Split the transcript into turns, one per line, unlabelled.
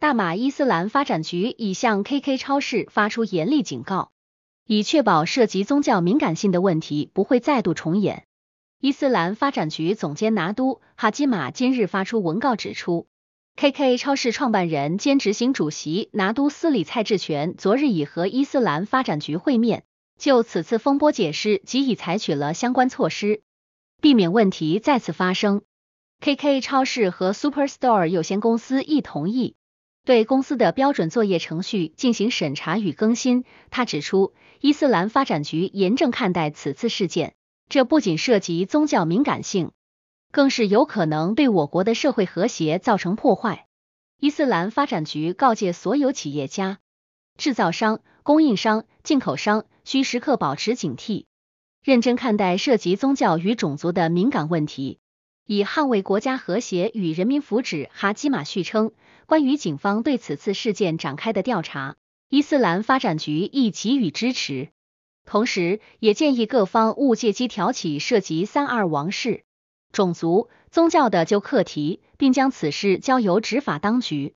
大马伊斯兰发展局已向 KK 超市发出严厉警告，以确保涉及宗教敏感性的问题不会再度重演。伊斯兰发展局总监拿督哈基马今日发出文告指出，KK 超市创办人兼执行主席拿督斯里蔡志全昨日已和伊斯兰发展局会面，就此次风波解释及已采取了相关措施，避免问题再次发生。KK 超市和 Superstore 有限公司亦同意。对公司的标准作业程序进行审查与更新。他指出，伊斯兰发展局严正看待此次事件，这不仅涉及宗教敏感性，更是有可能对我国的社会和谐造成破坏。伊斯兰发展局告诫所有企业家、制造商、供应商、进口商，需时刻保持警惕，认真看待涉及宗教与种族的敏感问题。以捍卫国家和谐与人民福祉，哈基马续称，关于警方对此次事件展开的调查，伊斯兰发展局亦给予支持，同时也建议各方勿借机挑起涉及三二王室、种族、宗教的旧课题，并将此事交由执法当局。